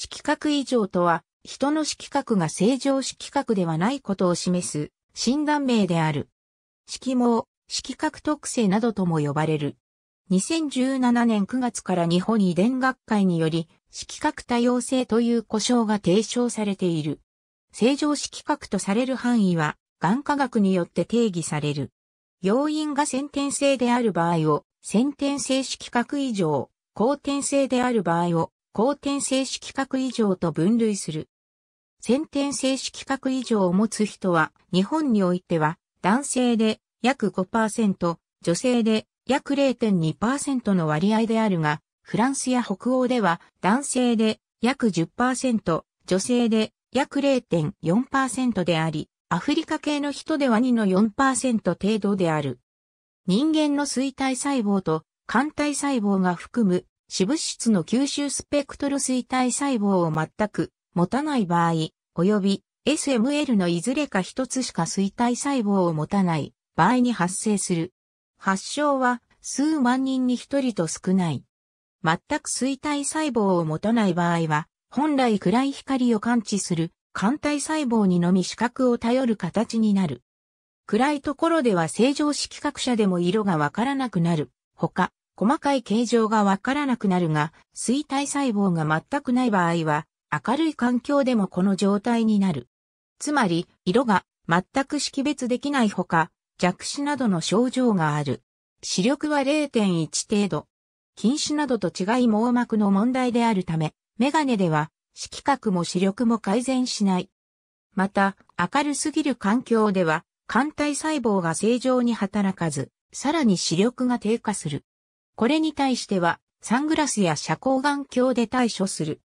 色覚異常とは、人の色覚が正常色覚ではないことを示す診断名である。色盲、色覚特性などとも呼ばれる。2017年9月から日本遺伝学会により、色覚多様性という呼称が提唱されている。正常色覚とされる範囲は、眼科学によって定義される。要因が先天性である場合を、先天性色覚異常、後天性である場合を、後天性色覚異常と分類する。先天性色覚異常を持つ人は、日本においては、男性で約5%、女性で約0.2%の割合であるが、フランスや北欧では、男性で約10%、女性で約0.4%であり、アフリカ系の人では2の4%程度である。人間の衰体細胞と肝体細胞が含む死物質の吸収スペクトル衰退細胞を全く持たない場合、及び SML のいずれか一つしか衰退細胞を持たない場合に発生する。発症は数万人に一人と少ない。全く衰退細胞を持たない場合は、本来暗い光を感知する肝体細胞にのみ視覚を頼る形になる。暗いところでは正常色覚者でも色がわからなくなる。他、細かい形状がわからなくなるが、衰体細胞が全くない場合は、明るい環境でもこの状態になる。つまり、色が全く識別できないほか、弱視などの症状がある。視力は0.1程度。近視などと違い網膜の問題であるため、メガネでは色覚も視力も改善しない。また、明るすぎる環境では、肝体細胞が正常に働かず、さらに視力が低下する。これに対しては、サングラスや遮光眼鏡で対処する。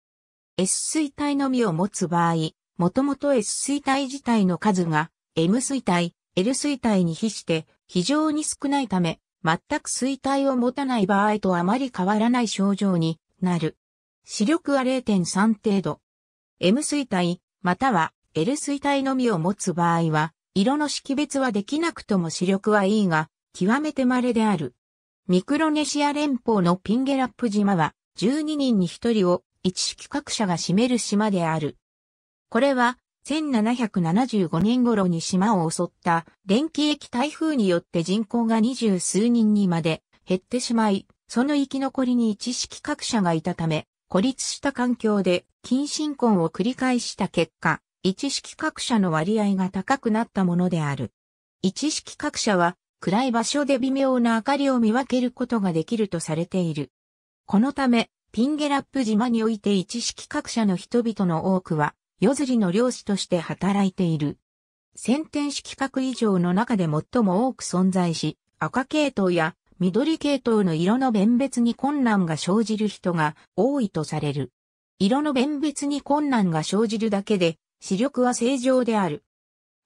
S 水体のみを持つ場合、もともと S 水体自体の数が M 水体、L 水体に比して非常に少ないため、全く水体を持たない場合とあまり変わらない症状になる。視力は0.3程度。M 水体、または L 水体のみを持つ場合は、色の識別はできなくとも視力はいいが、極めて稀である。ミクロネシア連邦のピンゲラップ島は12人に1人を一式各社が占める島である。これは1775年頃に島を襲った連気液台風によって人口が二十数人にまで減ってしまい、その生き残りに一式各社がいたため、孤立した環境で近親婚を繰り返した結果、一式各社の割合が高くなったものである。一式各社は暗い場所で微妙な明かりを見分けることができるとされている。このため、ピンゲラップ島において一式各社の人々の多くは、夜釣りの漁師として働いている。先天式格以上の中で最も多く存在し、赤系統や緑系統の色の弁別に困難が生じる人が多いとされる。色の弁別に困難が生じるだけで、視力は正常である。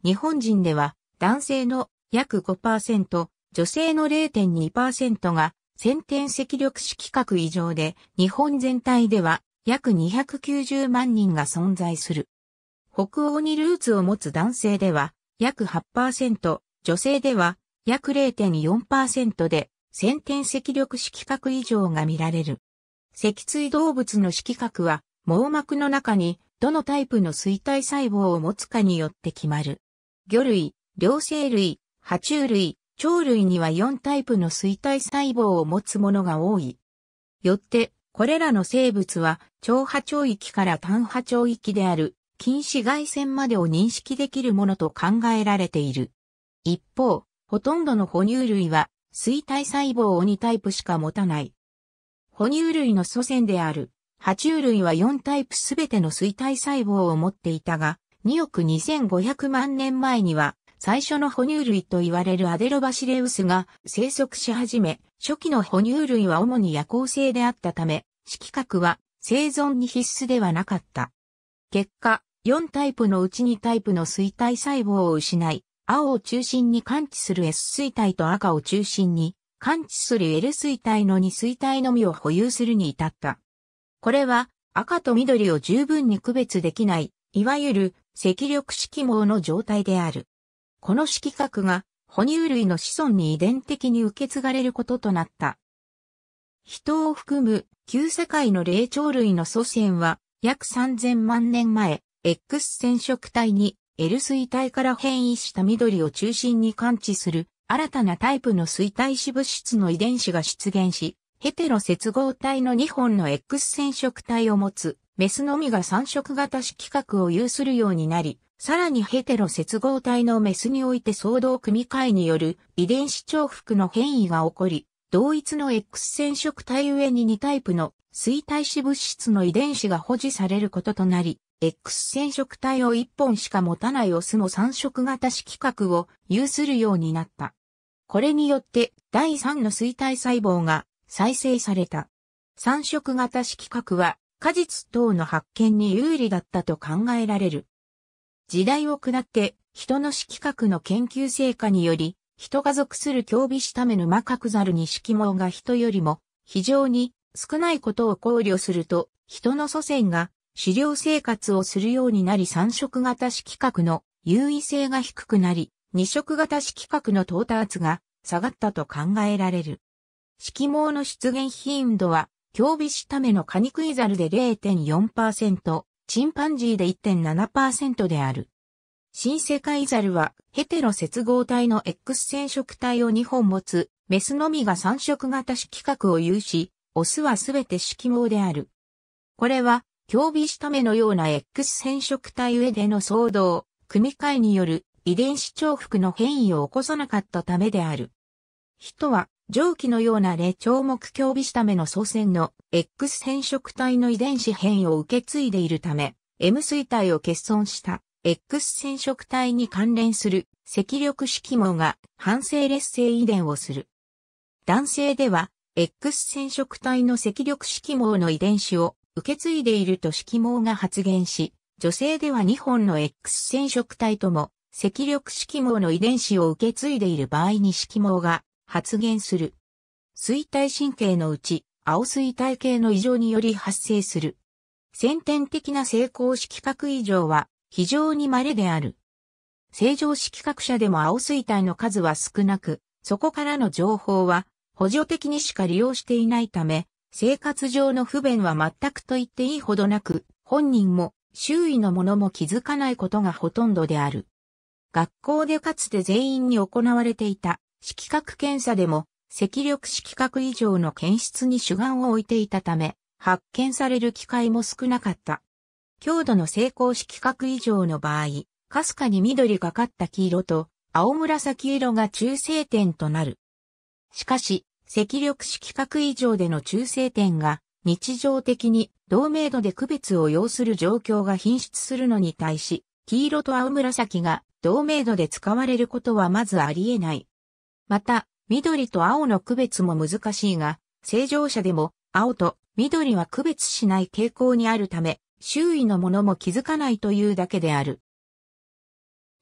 日本人では男性の約5%、女性の0.2%が先天赤力死規格異常で、日本全体では約290万人が存在する。北欧にルーツを持つ男性では約8%、女性では約0.4%で先天赤力死規格異常が見られる。脊椎動物の色覚は網膜の中にどのタイプの衰体細胞を持つかによって決まる。魚類、両生類、爬虫類、鳥類には4タイプの衰体細胞を持つものが多い。よって、これらの生物は、超波長域から単波長域である、近視外線までを認識できるものと考えられている。一方、ほとんどの哺乳類は、衰体細胞を2タイプしか持たない。哺乳類の祖先である、爬虫類は4タイプすべての衰体細胞を持っていたが、2億2500万年前には最初の哺乳類と言われるアデロバシレウスが生息し始め、初期の哺乳類は主に夜行性であったため、色覚は生存に必須ではなかった。結果、4タイプのうち2タイプの衰体細胞を失い、青を中心に感知する S 衰体と赤を中心に感知する L 衰体の2衰体のみを保有するに至った。これは赤と緑を十分に区別できない、いわゆる赤緑色網の状態である。この色覚が哺乳類の子孫に遺伝的に受け継がれることとなった。人を含む旧世界の霊長類の祖先は約3000万年前、X 染色体に L 水体から変異した緑を中心に感知する新たなタイプの水体子物質の遺伝子が出現し、ヘテロ接合体の2本の X 染色体を持つメスのみが3色型色覚を有するようになり、さらにヘテロ接合体のメスにおいて相同組み換えによる遺伝子重複の変異が起こり、同一の X 染色体上に2タイプの水体子物質の遺伝子が保持されることとなり、X 染色体を1本しか持たないオスも3色型色覚を有するようになった。これによって第3の水体細胞が再生された。3色型色覚は果実等の発見に有利だったと考えられる。時代を下って、人の色覚の研究成果により、人が属する競技しため沼角猿に色毛が人よりも非常に少ないことを考慮すると、人の祖先が狩猟生活をするようになり三色型色覚の優位性が低くなり、二色型色覚の到達が下がったと考えられる。色毛の出現頻度は、競技しためのカニクイザルで0.4%、チンパンジーで1.7%である。新世界ザルは、ヘテロ接合体の X 染色体を2本持つ、メスのみが3色型色格を有し、オスはすべて色毛である。これは、競技した目のような X 染色体上での騒動、組み換えによる遺伝子重複の変異を起こさなかったためである。人は蒸気のような霊長目協微した目の祖先の X 染色体の遺伝子変を受け継いでいるため、M 水体を欠損した X 染色体に関連する赤力色網が反性劣性遺伝をする。男性では X 染色体の赤力色網の遺伝子を受け継いでいると色網が発現し、女性では2本の X 染色体とも赤力色網の遺伝子を受け継いでいる場合に色網が発現する。衰退神経のうち、青衰退系の異常により発生する。先天的な成功色覚異常は非常に稀である。正常色覚者でも青衰退の数は少なく、そこからの情報は補助的にしか利用していないため、生活上の不便は全くと言っていいほどなく、本人も周囲の者も気づかないことがほとんどである。学校でかつて全員に行われていた色覚検査でも、赤力色覚以上の検出に主眼を置いていたため、発見される機会も少なかった。強度の成功色覚以上の場合、かすかに緑がかった黄色と青紫色が中性点となる。しかし、赤力色覚以上での中性点が日常的に同明度で区別を要する状況が品質するのに対し、黄色と青紫が同明度で使われることはまずあり得ない。また、緑と青の区別も難しいが、正常者でも青と緑は区別しない傾向にあるため、周囲のものも気づかないというだけである。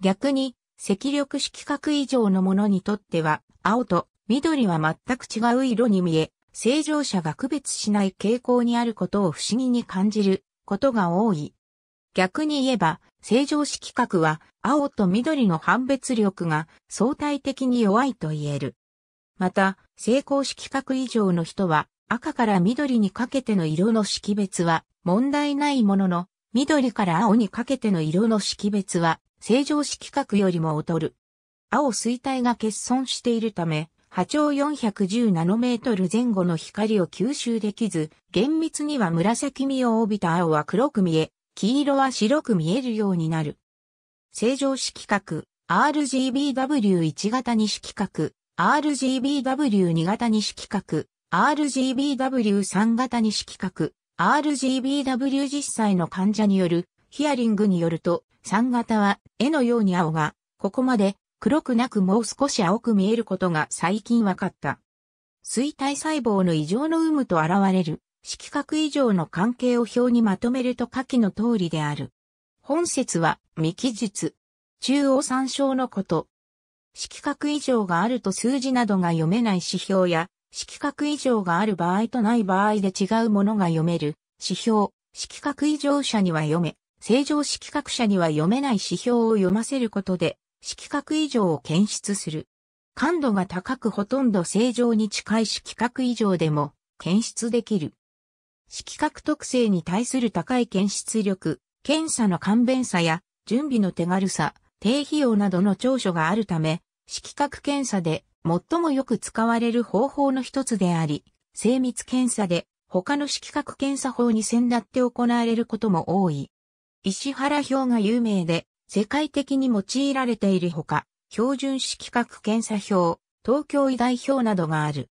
逆に、赤力色覚以上のものにとっては、青と緑は全く違う色に見え、正常者が区別しない傾向にあることを不思議に感じることが多い。逆に言えば、正常色覚は青と緑の判別力が相対的に弱いと言える。また、成功色覚以上の人は赤から緑にかけての色の識別は問題ないものの、緑から青にかけての色の識別は正常色覚よりも劣る。青衰退が欠損しているため、波長410ナノメートル前後の光を吸収できず、厳密には紫みを帯びた青は黒く見え、黄色は白く見えるようになる。正常色覚 RGBW1 型に色覚 RGBW2 型に色覚 RGBW3 型に色覚 RGBW 実際の患者によるヒアリングによると3型は絵のように青がここまで黒くなくもう少し青く見えることが最近分かった。衰退細胞の異常の有無と現れる色覚以上の関係を表にまとめると下記の通りである。本節は未記述。中央参照のこと。色覚異常があると数字などが読めない指標や、色覚異常がある場合とない場合で違うものが読める指標、色覚異常者には読め、正常色覚者には読めない指標を読ませることで、色覚異常を検出する。感度が高くほとんど正常に近い色覚異常でも検出できる。色覚特性に対する高い検出力、検査の簡便さや準備の手軽さ、低費用などの長所があるため、色覚検査で最もよく使われる方法の一つであり、精密検査で他の色覚検査法に先立って行われることも多い。石原表が有名で世界的に用いられているほか、標準色覚検査表、東京医大表などがある。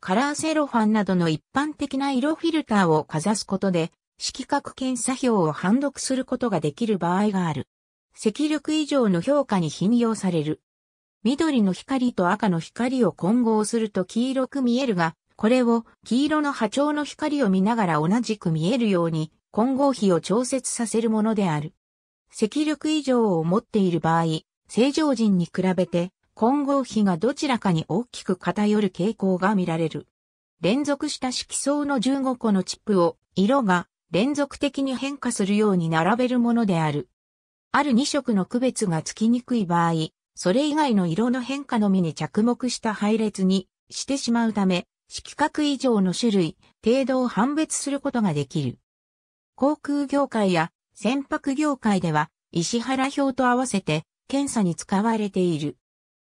カラーセロファンなどの一般的な色フィルターをかざすことで、色覚検査表を判読することができる場合がある。赤力以上の評価に頻用される。緑の光と赤の光を混合すると黄色く見えるが、これを黄色の波長の光を見ながら同じく見えるように混合比を調節させるものである。赤力以上を持っている場合、正常人に比べて混合比がどちらかに大きく偏る傾向が見られる。連続した色相の15個のチップを色が連続的に変化するように並べるものである。ある2色の区別がつきにくい場合、それ以外の色の変化のみに着目した配列にしてしまうため、色覚以上の種類、程度を判別することができる。航空業界や船舶業界では、石原表と合わせて検査に使われている。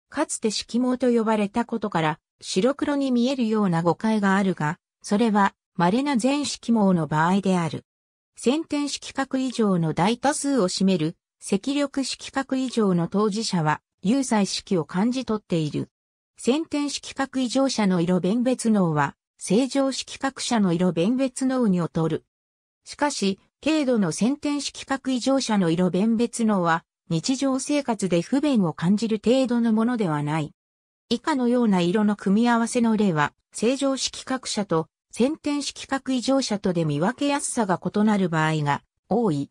かつて色盲と呼ばれたことから、白黒に見えるような誤解があるが、それは稀な全色盲の場合である。先天色覚以上の大多数を占める、赤力色覚以上の当事者は、有彩色を感じ取っている。先天色覚異常者の色弁別能は、正常色覚者の色弁別能に劣る。しかし、軽度の先天色覚異常者の色弁別能は、日常生活で不便を感じる程度のものではない。以下のような色の組み合わせの例は、正常色覚者と先天色覚異常者とで見分けやすさが異なる場合が多い。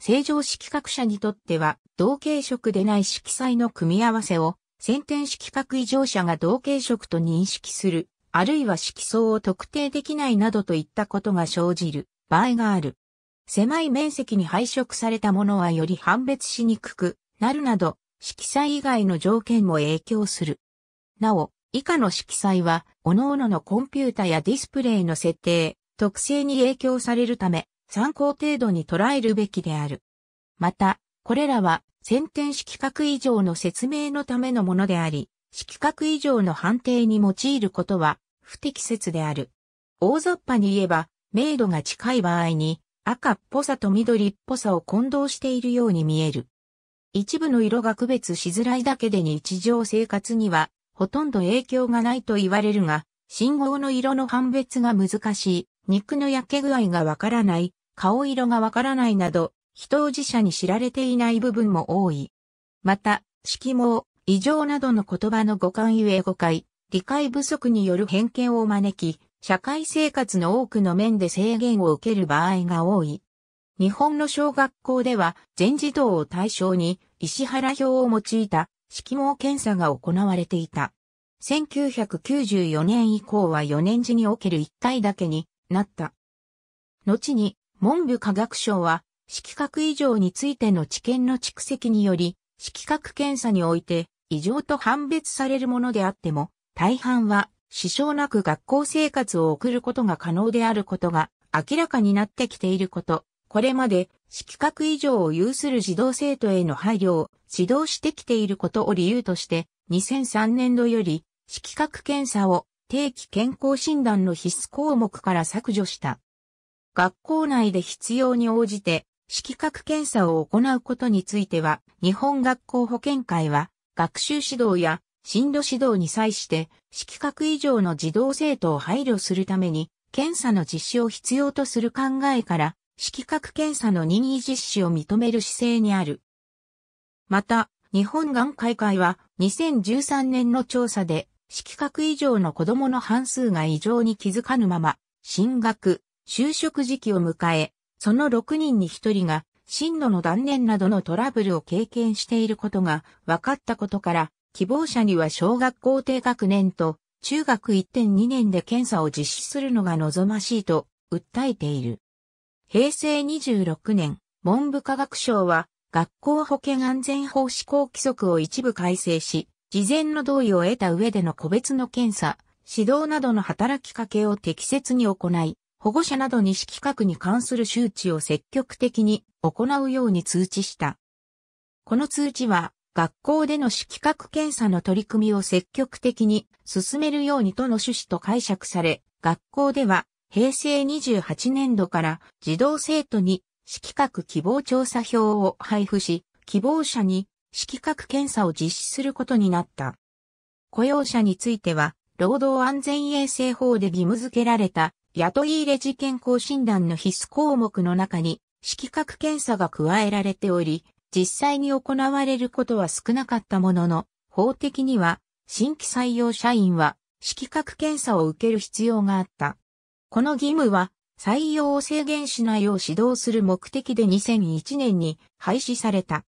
正常色覚者にとっては、同系色でない色彩の組み合わせを、先天色覚異常者が同系色と認識する、あるいは色相を特定できないなどといったことが生じる場合がある。狭い面積に配色されたものはより判別しにくくなるなど、色彩以外の条件も影響する。なお、以下の色彩は、各々のコンピュータやディスプレイの設定、特性に影響されるため、参考程度に捉えるべきである。また、これらは、先天色覚以上の説明のためのものであり、色覚以上の判定に用いることは、不適切である。大雑把に言えば、明度が近い場合に、赤っぽさと緑っぽさを混同しているように見える。一部の色が区別しづらいだけで日常生活にはほとんど影響がないと言われるが、信号の色の判別が難しい、肉の焼け具合がわからない、顔色がわからないなど、人を自社に知られていない部分も多い。また、色盲、異常などの言葉の語感ゆえ誤解、理解不足による偏見を招き、社会生活の多くの面で制限を受ける場合が多い。日本の小学校では全児童を対象に石原表を用いた色盲検査が行われていた。1994年以降は4年時における1回だけになった。後に文部科学省は色覚異常についての知見の蓄積により色覚検査において異常と判別されるものであっても大半は支障なく学校生活を送ることが可能であることが明らかになってきていること、これまで、色覚以上を有する児童生徒への配慮を指導してきていることを理由として、2003年度より、色覚検査を定期健康診断の必須項目から削除した。学校内で必要に応じて、色覚検査を行うことについては、日本学校保健会は、学習指導や進路指導に際して、色覚以上の児童生徒を配慮するために、検査の実施を必要とする考えから、色覚検査の任意実施を認める姿勢にある。また、日本眼科医会は2013年の調査で、色覚以上の子供の半数が異常に気づかぬまま、進学、就職時期を迎え、その6人に1人が、進路の断念などのトラブルを経験していることが分かったことから、希望者には小学校低学年と中学1.2年で検査を実施するのが望ましいと訴えている。平成26年、文部科学省は学校保健安全法施行規則を一部改正し、事前の同意を得た上での個別の検査、指導などの働きかけを適切に行い、保護者などに指揮覚に関する周知を積極的に行うように通知した。この通知は学校での色覚検査の取り組みを積極的に進めるようにとの趣旨と解釈され、学校では平成28年度から児童生徒に色覚希望調査票を配布し、希望者に色覚検査を実施することになった。雇用者については、労働安全衛生法で義務付けられた雇い入れ事健康診断の必須項目の中に色覚検査が加えられており、実際に行われることは少なかったものの、法的には新規採用社員は揮覚検査を受ける必要があった。この義務は採用を制限しないよう指導する目的で2001年に廃止された。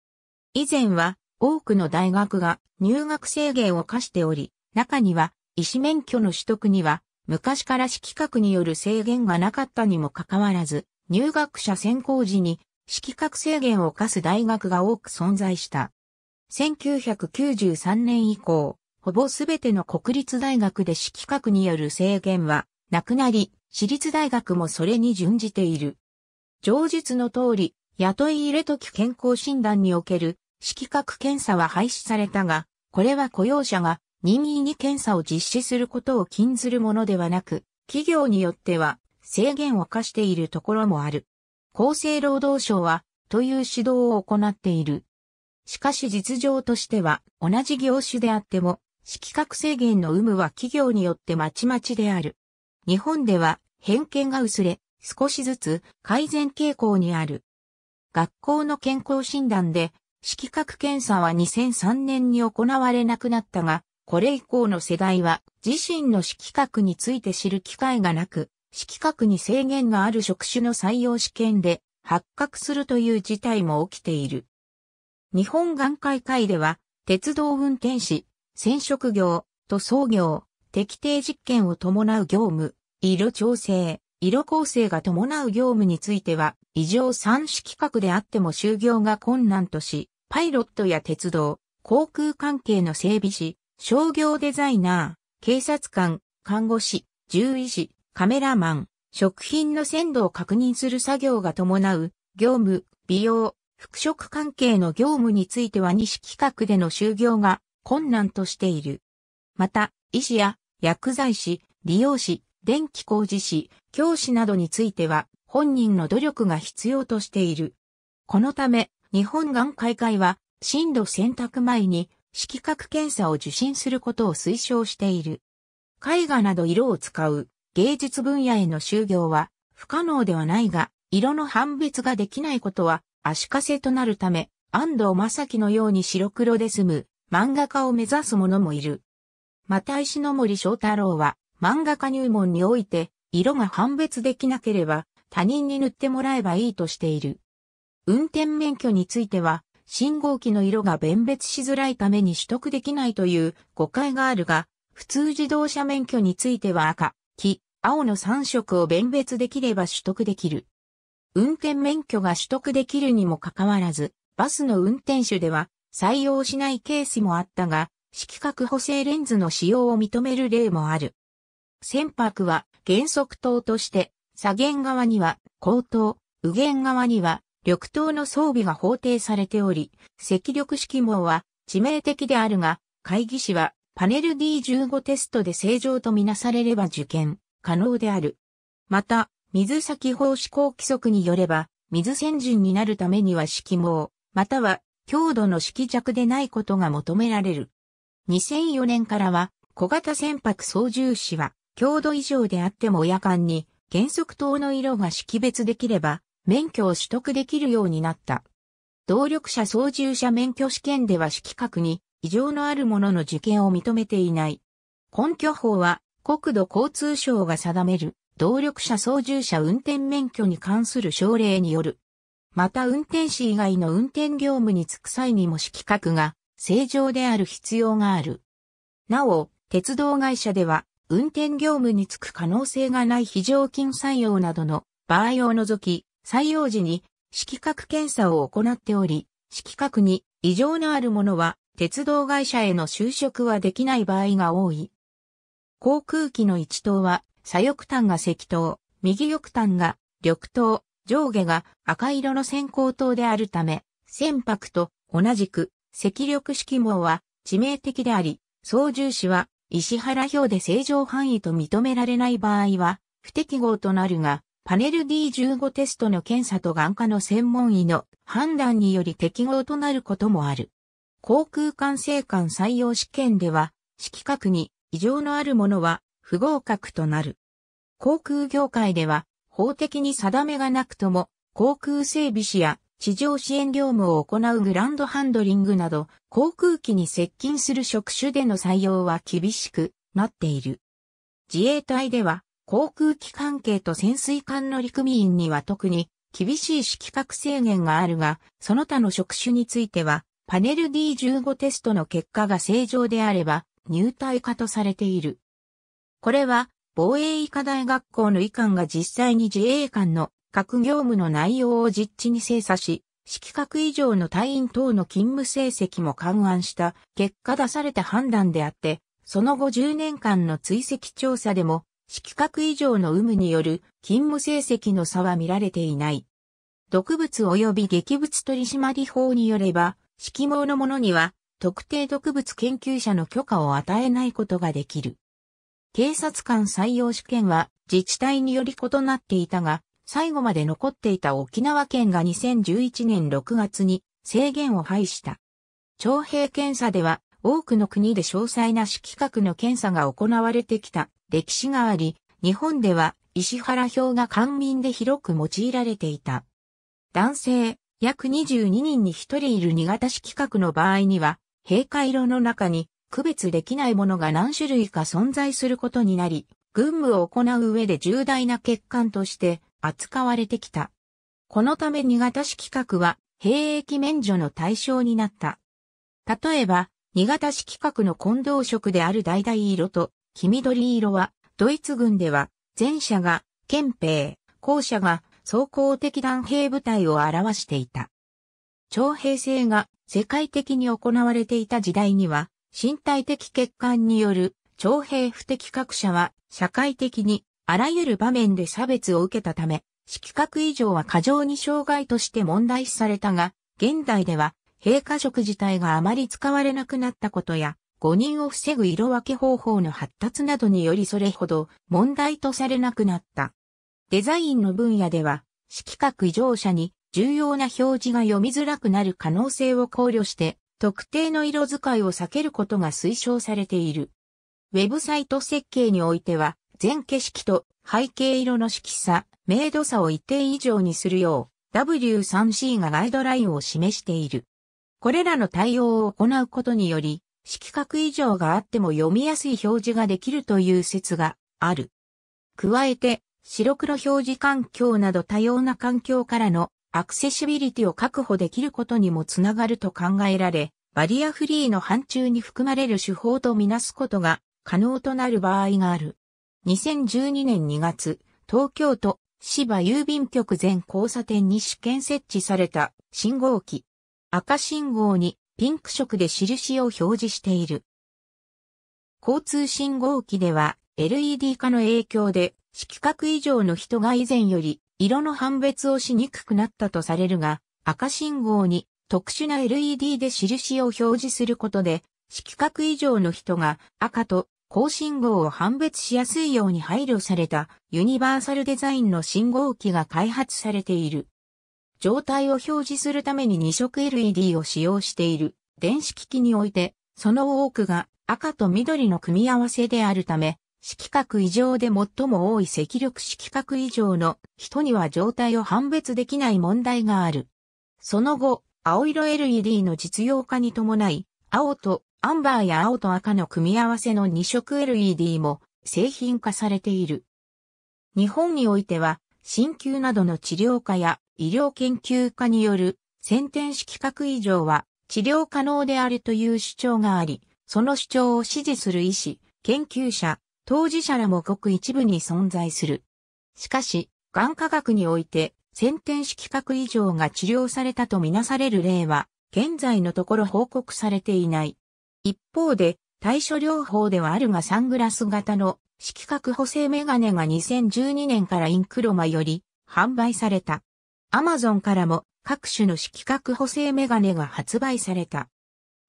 以前は多くの大学が入学制限を課しており、中には医師免許の取得には昔から揮覚による制限がなかったにもかかわらず、入学者選考時に色格制限を課す大学が多く存在した。1993年以降、ほぼすべての国立大学で色格による制限はなくなり、私立大学もそれに準じている。上述の通り、雇い入れ時健康診断における色格検査は廃止されたが、これは雇用者が任意に検査を実施することを禁ずるものではなく、企業によっては制限を課しているところもある。厚生労働省は、という指導を行っている。しかし実情としては、同じ業種であっても、色覚制限の有無は企業によってまちまちである。日本では、偏見が薄れ、少しずつ改善傾向にある。学校の健康診断で、色覚検査は2003年に行われなくなったが、これ以降の世代は自身の色覚について知る機会がなく、資格に制限がある職種の採用試験で発覚するという事態も起きている。日本眼科医会では、鉄道運転士、染色業、塗装業、適定実験を伴う業務、色調整、色構成が伴う業務については、異常三種規格であっても就業が困難とし、パイロットや鉄道、航空関係の整備士、商業デザイナー、警察官、看護師、獣医師、カメラマン、食品の鮮度を確認する作業が伴う、業務、美容、服飾関係の業務については西企画での就業が困難としている。また、医師や薬剤師、利容師、電気工事士、教師などについては本人の努力が必要としている。このため、日本眼科会は、進路選択前に、色覚検査を受診することを推奨している。絵画など色を使う、芸術分野への就業は不可能ではないが、色の判別ができないことは足かせとなるため、安藤正樹のように白黒で済む漫画家を目指す者もいる。また石森章太郎は漫画家入門において色が判別できなければ他人に塗ってもらえばいいとしている。運転免許については信号機の色が弁別しづらいために取得できないという誤解があるが、普通自動車免許については赤、黄、青の3色を弁別できれば取得できる。運転免許が取得できるにもかかわらず、バスの運転手では採用しないケースもあったが、色覚補正レンズの使用を認める例もある。船舶は原則灯として、左舷側には後灯、右舷側には緑灯の装備が法定されており、赤緑色網は致命的であるが、会議士はパネル D15 テストで正常とみなされれば受験。可能である。また、水先法施行規則によれば、水先順になるためには色網、または強度の色弱でないことが求められる。2004年からは、小型船舶操縦士は、強度以上であっても夜間に原則灯の色が識別できれば、免許を取得できるようになった。動力車操縦者免許試験では色覚に異常のあるものの受験を認めていない。根拠法は国土交通省が定める動力車操縦者運転免許に関する省令による。また運転士以外の運転業務に就く際にも指揮格が正常である必要がある。なお、鉄道会社では運転業務に就く可能性がない非常勤採用などの場合を除き、採用時に指揮格検査を行っており、指揮格に異常のあるものは鉄道会社への就職はできない場合が多い。航空機の一等は左翼端が赤灯、右翼端が緑灯、上下が赤色の先行灯であるため、船舶と同じく赤緑色網は致命的であり、操縦士は石原表で正常範囲と認められない場合は不適合となるが、パネル D15 テストの検査と眼科の専門医の判断により適合となることもある。航空管制官採用試験では、色覚に異常のあるものは不合格となる。航空業界では法的に定めがなくとも航空整備士や地上支援業務を行うグランドハンドリングなど航空機に接近する職種での採用は厳しくなっている。自衛隊では航空機関係と潜水艦乗組員には特に厳しい色覚制限があるが、その他の職種についてはパネル D15 テストの結果が正常であれば入隊化とされている。これは、防衛医科大学校の医官が実際に自衛官の各業務の内容を実地に精査し、指揮格以上の隊員等の勤務成績も勘案した結果出された判断であって、その後10年間の追跡調査でも、指揮格以上の有無による勤務成績の差は見られていない。毒物及び劇物取締法によれば、指揮網のものには特定毒物研究者の許可を与えないことができる。警察官採用試験は自治体により異なっていたが、最後まで残っていた沖縄県が2011年6月に制限を廃した。徴兵検査では多くの国で詳細な指揮格の検査が行われてきた歴史があり、日本では石原表が官民で広く用いられていた。男性、約22人に1人いる新潟指揮格の場合には、閉会路の中に区別できないものが何種類か存在することになり、軍務を行う上で重大な欠陥として扱われてきた。このため2型式核は兵役免除の対象になった。例えば、2型式核の混同色である橙色と黄緑色は、ドイツ軍では前者が憲兵、後者が総合的弾兵部隊を表していた。徴兵制が世界的に行われていた時代には、身体的欠陥による徴兵不適格者は社会的にあらゆる場面で差別を受けたため、色覚異常は過剰に障害として問題視されたが、現代では、閉化職自体があまり使われなくなったことや、誤認を防ぐ色分け方法の発達などによりそれほど問題とされなくなった。デザインの分野では、色覚異常者に重要な表示が読みづらくなる可能性を考慮して、特定の色使いを避けることが推奨されている。ウェブサイト設計においては、全景色と背景色の色差、明度差を一定以上にするよう、W3C がガイドラインを示している。これらの対応を行うことにより、色覚異常があっても読みやすい表示ができるという説がある。加えて、白黒表示環境など多様な環境からのアクセシビリティを確保できることにもつながると考えられ、バリアフリーの範疇に含まれる手法とみなすことが可能となる場合がある。2012年2月、東京都芝郵便局前交差点に試験設置された信号機。赤信号にピンク色で印を表示している。交通信号機では LED 化の影響で色覚以上の人が以前より色の判別をしにくくなったとされるが、赤信号に特殊な LED で印を表示することで、色覚以上の人が赤と高信号を判別しやすいように配慮されたユニバーサルデザインの信号機が開発されている。状態を表示するために2色 LED を使用している電子機器において、その多くが赤と緑の組み合わせであるため、色覚異常で最も多い赤力色覚異常の人には状態を判別できない問題がある。その後、青色 LED の実用化に伴い、青とアンバーや青と赤の組み合わせの2色 LED も製品化されている。日本においては、鍼灸などの治療家や医療研究科による先天色覚異常は治療可能であるという主張があり、その主張を支持する医師、研究者、当事者らもごく一部に存在する。しかし、眼科学において、先天色覚異常が治療されたとみなされる例は、現在のところ報告されていない。一方で、対処療法ではあるがサングラス型の色覚補正メガネが2012年からインクロマより販売された。アマゾンからも各種の色覚補正メガネが発売された。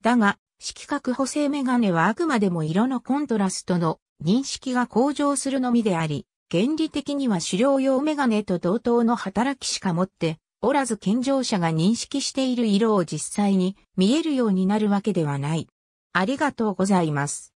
だが、色覚補正メガネはあくまでも色のコントラストの認識が向上するのみであり、原理的には狩猟用メガネと同等の働きしか持っておらず健常者が認識している色を実際に見えるようになるわけではない。ありがとうございます。